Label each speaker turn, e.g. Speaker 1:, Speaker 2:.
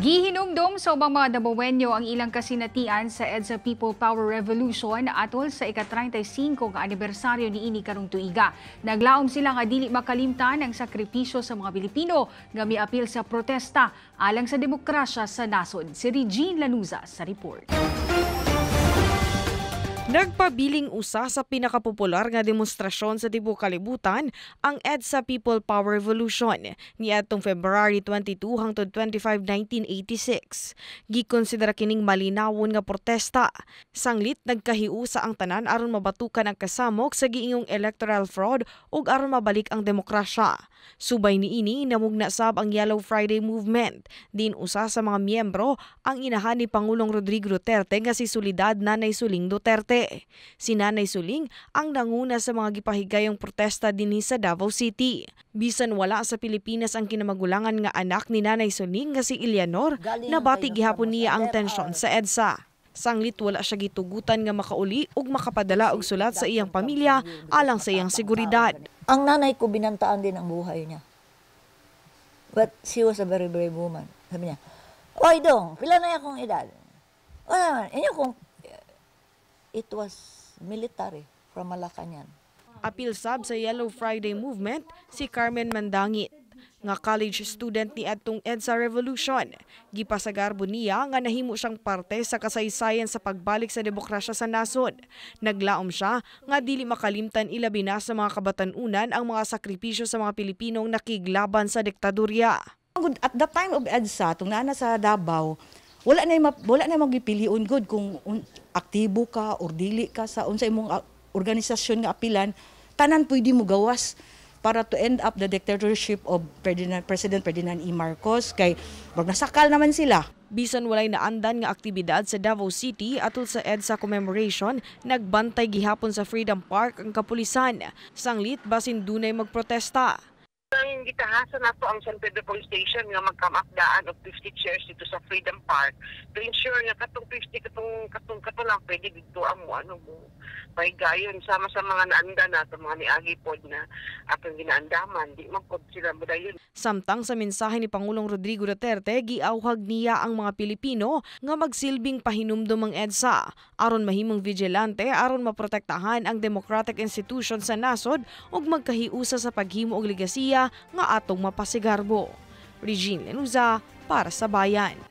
Speaker 1: Gihinungdom sa ubang mga dabawenyo ang ilang kasinatian sa EDSA People Power Revolution atol sa ika-35 nga anibersaryo ni ini karong tuiga. Naglaom sila nga dili makalimtan ang sakripisyo sa mga Pilipino nga miapil sa protesta alang sa demokrasya sa nasod. Si Regine Lanuza sa report. Nagpabiling usa sa pinakapopular nga demonstrasyon sa tibuok kalibutan ang EDSA People Power Revolution niadtong February 22 hangtod 25, 1986. Gikonsidera kining malinawon nga protesta. Sanglit nagkahiusa ang tanan aron mabatukan ang kasamok sa giingong electoral fraud ug aron mabalik ang demokrasya. Subay niini namugna sab ang Yellow Friday movement. Din usa sa mga miyembro ang inahan ni Pangulong Rodrigo Duterte nga si Solidad Nanay Suling Duterte Duterte. Si Nanay Suling ang nanguna sa mga gipahigayong protesta din sa Davao City. Bisan wala sa Pilipinas ang kinamagulangan nga anak ni Nanay Suling nga si Eleanor, nabati gihapon niya ang tensyon sa EDSA. Sanglit wala siya gitugutan nga makauli ug makapadala og sulat sa iyang pamilya alang sa iyang seguridad.
Speaker 2: Ang nanay ko binantaan din ang buhay niya. But she was a very brave woman. Sabi niya, Oy dong,
Speaker 3: pila na akong edad?
Speaker 2: O ah, naman, inyo kung It was military from Malacañan. Apil sab sa Yellow
Speaker 1: Friday movement si Carmen Mandangit nga college student ni adtong EDSA Revolution. Gipasagarbo niya nga nahimo siyang parte sa kasaysayan sa pagbalik sa demokrasya sa nasod. Naglaom siya nga dili makalimtan ilabi na sa mga kabatanunan ang mga sakripisyo sa mga Pilipinong nakiglaban sa diktadurya.
Speaker 2: At the time of EDSA, tungna na sa Davao, wala na map, wala na magipilion good kung un, aktibo ka or dili ka sa unsa imong ah, organisasyon nga apilan tanan pwede mo gawas para to end up the dictatorship of Ferdinand, President Ferdinand E. Marcos kay wag nasakal naman sila.
Speaker 1: Bisan walay naandan nga aktibidad sa Davao City atul sa EDSA commemoration, nagbantay gihapon sa Freedom Park ang kapulisan. Sanglit basin dunay magprotesta
Speaker 3: aning gitahasa nato ang San Pedro Police Station nga magkamakdaan og 50 chairs dito sa Freedom Park to ensure nga katong 50 katong katong kato lang pwede dito ang mo ano mo pahigayon sama sa mga naanda nato mga niagi pod na atong ginaandaman di man pod sila modayon
Speaker 1: Samtang sa mensahe ni Pangulong Rodrigo Duterte giawhag niya ang mga Pilipino nga magsilbing pahinumdom ang EDSA aron mahimong vigilante aron maprotektahan ang democratic institution sa nasod ug magkahiusa sa paghimo og legasiya nga atong mapasigarbo. Regine Lenuza para sa Bayan.